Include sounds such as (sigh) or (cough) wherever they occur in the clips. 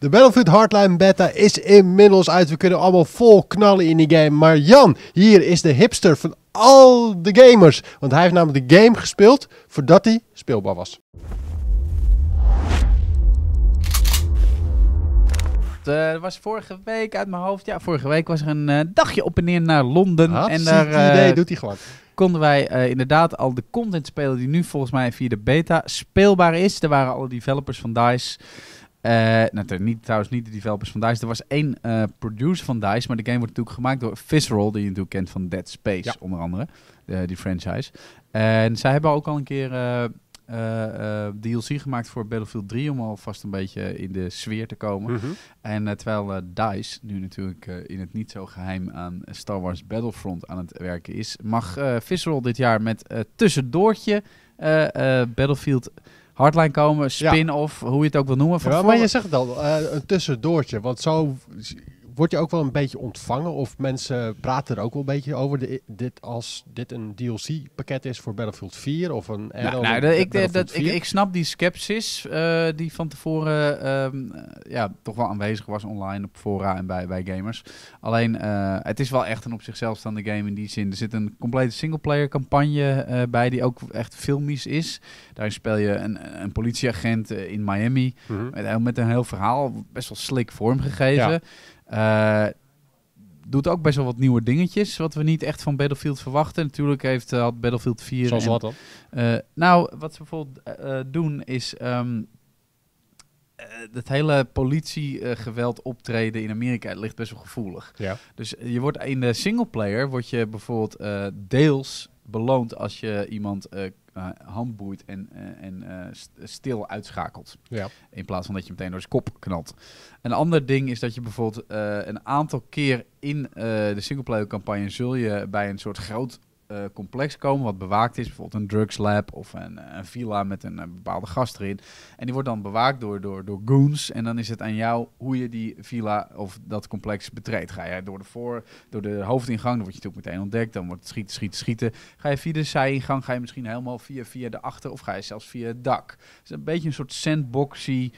De Battlefield Hardline Beta is inmiddels uit. We kunnen allemaal vol knallen in die game. Maar Jan, hier is de hipster van al de gamers. Want hij heeft namelijk de game gespeeld voordat hij speelbaar was. Uh, was vorige week uit mijn hoofd. Ja, vorige week was er een eh, dagje op en neer naar Londen. en daar idee, eh, doet hij gewoon. Konden wij inderdaad al de content spelen die nu volgens mij via de beta speelbaar is. Er waren alle developers van DICE. Eh, nou, niet, trouwens niet de developers van DICE. Er was één eh, producer van DICE, maar de game wordt natuurlijk gemaakt door Visceral, die je natuurlijk kent van Dead Space, onder andere, eh, die franchise. En zij hebben ook al een keer... Uh, DLC e gemaakt voor Battlefield 3 om alvast een beetje in de sfeer te komen. Mhm. En terwijl DICE nu natuurlijk in het niet zo geheim aan Star Wars Battlefront aan het werken is, mag Visceral dit jaar met tussendoortje Battlefield hardline komen, spin-off, hoe je het ook wil noemen. maar je zegt het al, eh, een tussendoortje. Want zo word je ook wel een beetje ontvangen? Of mensen praten er ook wel een beetje over? dit als dit een DLC-pakket is voor Battlefield 4 of een nou, nou ik, ik, ik, snap die sceptisch eh, die van tevoren ehm, eh, ja, toch wel aanwezig was online op fora en bij, bij gamers. Alleen, eh, het is wel echt een op zichzelf staande game in die zin. Er zit een complete singleplayer-campagne bij die ook echt filmisch is. Daarin speel je een, een politieagent in Miami mhm. met, een heel verhaal, best wel slick vormgegeven. Uh, doet ook best wel wat nieuwe dingetjes, wat we niet echt van Battlefield verwachten. Natuurlijk heeft, eh, had Battlefield 4... Zoals en, wat dan? Eh, nou, wat ze bijvoorbeeld doen is... Um, het hele politiegeweld optreden in Amerika ligt best wel gevoelig. Ja. Dus je wordt in de singleplayer word je bijvoorbeeld deels beloond als je iemand uh, eh, handboeit en, eh, en eh, stil uitschakelt. Ja. In plaats van dat je meteen door zijn kop knalt. Een ander ding is dat je bijvoorbeeld een aantal keer in de singleplayer campagne zul je bij een soort groot eh, complex komen wat bewaakt is. Bijvoorbeeld een drugslab of een, eh, een villa met een, eh, bepaalde gast erin. En die wordt dan bewaakt door, door, door goons. En dan is het aan jou hoe je die villa of dat complex betreedt. Ga jij door de, voor, door de hoofdingang, dan word je natuurlijk meteen ontdekt. Dan wordt het schieten, schieten, schieten. Ga je via de zijingang, ga je misschien helemaal via, via de achter of ga je zelfs via het dak. Het is een beetje een soort sandboxy...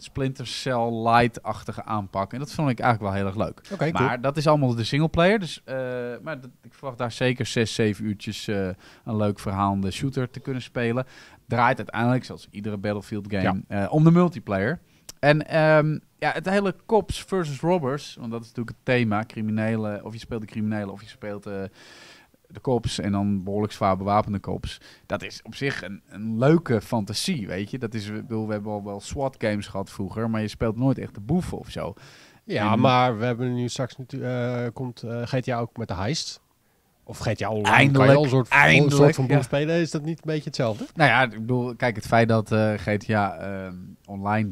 Splinter Cell Light-achtige aanpak. En dat vond ik eigenlijk wel heel erg leuk. maar dat is allemaal de singleplayer. Dus, eh, maar dat, ik verwacht daar zeker zes, zeven uurtjes eh, een leuk verhaalende shooter te kunnen spelen. Draait uiteindelijk, zoals iedere Battlefield game, eh, om de multiplayer. En ehm, ja, het hele cops versus robbers, want dat is natuurlijk het thema. Criminelen, of je speelt de criminelen of je speelt de kops en dan behoorlijk zwaar bewapende kops. Dat is op zich een, een leuke fantasie, weet je. Dat is, bedoel, we hebben al wel SWAT-games gehad vroeger, maar je speelt nooit echt de boeven of zo. Ja, maar we hebben nu straks uh, komt uh, eh, GTA ook met de heist. Of GTA Online, eindelijk, al een soort, eindelijk, soort van boef spelen. Is dat niet een beetje hetzelfde? Nou ja, ik bedoel, kijk, het feit dat uh, eh, GTA Online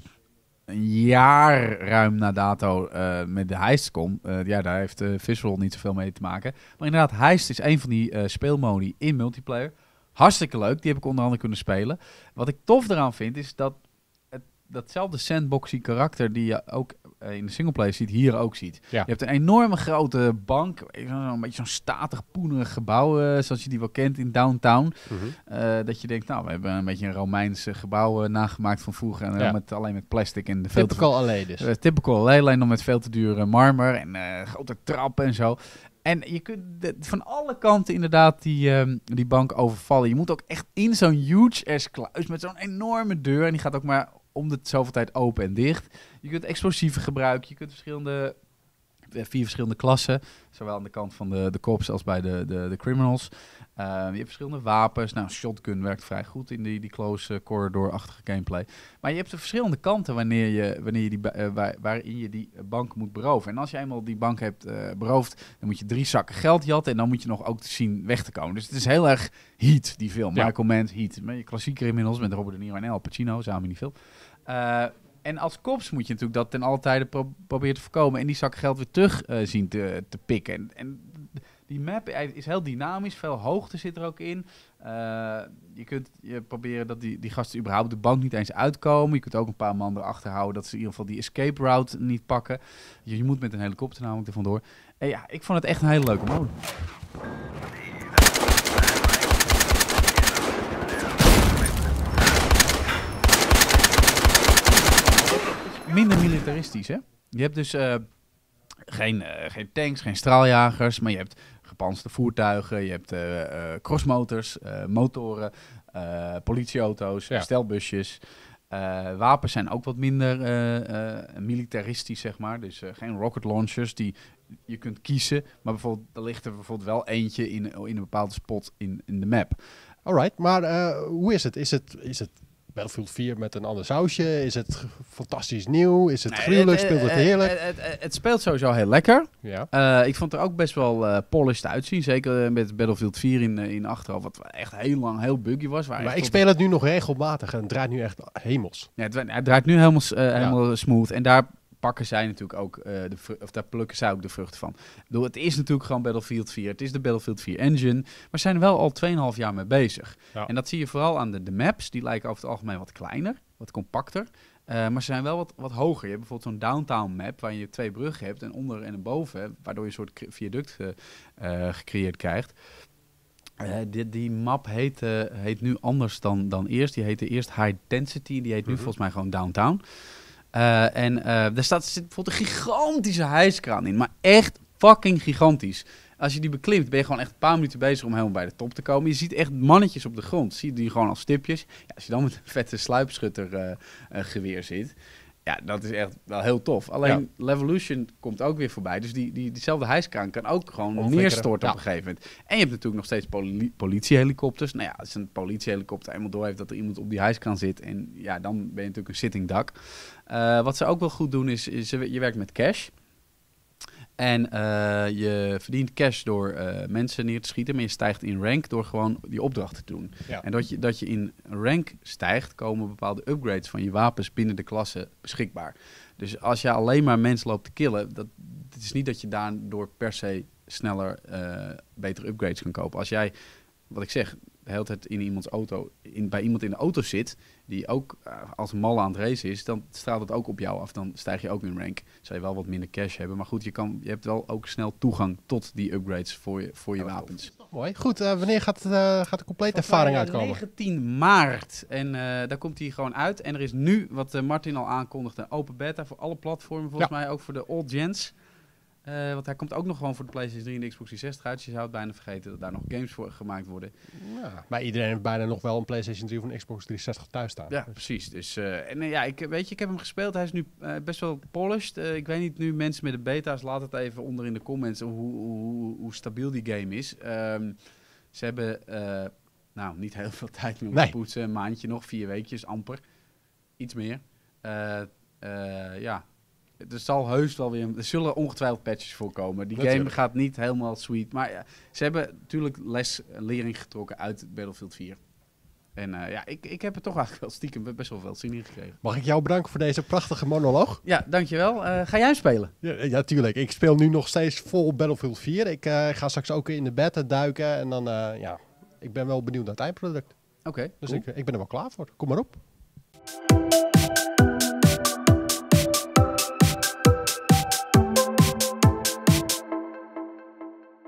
een jaar ruim na dato eh, met de heist kom. Eh, ja, daar heeft uh, niet zoveel mee te maken. Maar inderdaad, heist is een van die speelmodi in multiplayer. Hartstikke leuk, die heb ik onder andere kunnen spelen. Wat ik tof eraan vind, is dat het, datzelfde sandboxy karakter die je ook eh, in de singleplayer ziet, hier ook ziet. Ja. Je hebt een enorme grote bank, een beetje zo'n statig poenerig gebouw, eh, zoals je die wel kent in downtown. Mhm. Eh, dat je denkt, nou, we hebben een beetje een Romeinse gebouw nagemaakt van vroeger. En met, alleen met plastic en de veel Typical te, alleen dus. typical alleen, nog met veel te dure marmer en grote trappen en zo. En je kunt van alle kanten inderdaad die, ehm, die bank overvallen. Je moet ook echt in zo'n huge ass kluis met zo'n enorme deur. En die gaat ook maar om de zoveel tijd open en dicht. Je kunt explosieven gebruiken, je kunt verschillende, eh, vier verschillende klassen, zowel aan de kant van de, de cops als bij de, de, de criminals. Eh, je hebt verschillende wapens. Nou, shotgun werkt vrij goed in die, die close eh, corridor-achtige gameplay. Maar je hebt de verschillende kanten wanneer je, wanneer je die, waarin je die bank moet beroven. En als je eenmaal die bank hebt beroofd, dan moet je drie zakken geld jatten. En dan moet je nog ook te zien weg te komen. Dus het is heel erg Heat, die film. Ja. Michael Mann, Heat. Met je klassieke criminals met Robert De Niro en Al Pacino, samen in die film. Eh, en als kops moet je natuurlijk dat ten alle tijde proberen te voorkomen. En die zak geld weer terug uh, zien te, pikken. En, en, die map is heel dynamisch. Veel hoogte zit er ook in. Eh, je kunt je proberen dat die, die gasten überhaupt de bank niet eens uitkomen. Je kunt ook een paar man erachter houden dat ze in ieder geval die escape route niet pakken. Je, je moet met een helikopter namelijk er vandoor. En ja, ik vond het echt een hele leuke mode. minder militaristisch, hè? Je hebt dus eh, geen, eh, geen tanks, geen straaljagers, maar je hebt gepantserde voertuigen, je hebt uh, crossmotors, motoren, politieauto's, ja. stelbusjes. wapens zijn ook wat minder militaristisch, zeg maar. Dus geen rocket launchers die je kunt kiezen. Maar bijvoorbeeld, er ligt er bijvoorbeeld wel eentje in, in een bepaalde spot in, in de map. Alright, maar hoe is het? Is het, is het Battlefield 4 met een ander sausje? Is het fantastisch nieuw? Is het gruwelijk? Speelt het eh, eh, heerlijk? Eh, het, het, het, speelt sowieso heel lekker. Ja. ik vond er ook best wel uh, polished uitzien. Zeker met Battlefield 4 in, in achteraf wat echt heel lang heel buggy was. Waar maar ik speel het nu nog regelmatig en het draait nu echt hemels. Ja, het, draait nu helemaal, helemaal smooth. En daar pakken zij natuurlijk ook, eh, de of daar plukken zij ook de vrucht van. Ik het is natuurlijk gewoon Battlefield 4, het is de Battlefield 4 engine, maar zijn wel al 2,5 jaar mee bezig. En dat zie je vooral aan de, de maps, die lijken over het algemeen wat kleiner, wat compacter. Eh, maar ze zijn wel wat, wat hoger. Je hebt bijvoorbeeld zo'n downtown map waar je twee bruggen hebt, en onder en boven, waardoor je een soort viaduct eh, gecreëerd krijgt. Die, die, map heet, heet nu anders dan, dan eerst. Die heette eerst High Density, die heet nu mhm. volgens mij gewoon Downtown. Eh, en daar eh, staat, zit bijvoorbeeld een gigantische hijskraan in. Maar echt fucking gigantisch. Als je die beklimt, ben je gewoon echt een paar minuten bezig om helemaal bij de top te komen. Je ziet echt mannetjes op de grond. Zie je die gewoon als stipjes. Ja, als je dan met een vette sluipschutter eh, geweer zit. Ja, dat is echt wel heel tof. Alleen ja. Levolution komt ook weer voorbij. Dus die, die, diezelfde hijskraan kan ook gewoon neerstorten ja. op een gegeven moment. En je hebt natuurlijk nog steeds politiehelikopters. Nou ja, als een politiehelikopter eenmaal door heeft dat er iemand op die hijskraan zit... en ja, dan ben je natuurlijk een sitting dak. Eh, wat ze ook wel goed doen is, is je werkt met cash... En eh, je verdient cash door eh, mensen neer te schieten, maar je stijgt in rank door gewoon die opdrachten te doen. En dat je, dat je in rank stijgt, komen bepaalde upgrades van je wapens binnen de klasse beschikbaar. Dus als jij alleen maar mensen loopt te killen, dat, is niet dat je daardoor per se sneller uh, betere upgrades kan kopen. Als jij, wat ik zeg, de het tijd in iemands auto, in, bij iemand in de auto zit, die ook eh, als mal aan het race is, dan straalt het ook op jou af. Dan stijg je ook in rank. Zou je wel wat minder cash hebben. Maar goed, je, kan, je hebt wel ook snel toegang tot die upgrades voor je, voor je oh, wapens. Mooi. Goed, eh, wanneer gaat, uh, gaat de complete ervaring uitkomen? 19 maart. En daar komt hij gewoon uit. En er is nu, wat Martin al aankondigde, open beta voor alle platformen. Volgens mij ook voor de old gens. Eh, want hij komt ook nog gewoon voor de PlayStation 3 en de Xbox 360 uit. Dus je zou het bijna vergeten dat daar nog games voor gemaakt worden. Ja, maar iedereen heeft bijna nog wel een PlayStation 3 of een Xbox 360 thuis staan. Ja, dus- precies. Dus, eh, en, eh, ja, ik, weet je, ik heb hem gespeeld. Hij is nu best wel polished. ik weet niet, nu mensen met de beta's, laat het even onder in de comments hoe, hoe, hoe stabiel die game is. Ehm, ze hebben nou, niet heel veel (laughs) tijd meer om te poetsen. Een maandje nog, vier weekjes amper. Iets meer. ja, er zal heus wel weer. Er zullen ongetwijfeld patches voorkomen. Die game gaat niet helemaal sweet. Maar ja, ze hebben natuurlijk les eh, lering getrokken uit Battlefield 4. En eh, ja, ik, ik heb er toch eigenlijk wel stiekem best wel veel zin in gekregen. Mag ik jou bedanken voor deze prachtige monoloog? Ja, dankjewel. Uh, ga jij spelen? Ja, ja, tuurlijk. Ik speel nu nog steeds vol Battlefield 4. Ik ga straks ook in de beta duiken. En dan, ja, ik ben wel benieuwd naar het eindproduct. Oké, Dus ik, ik ben er wel klaar voor. Kom maar op.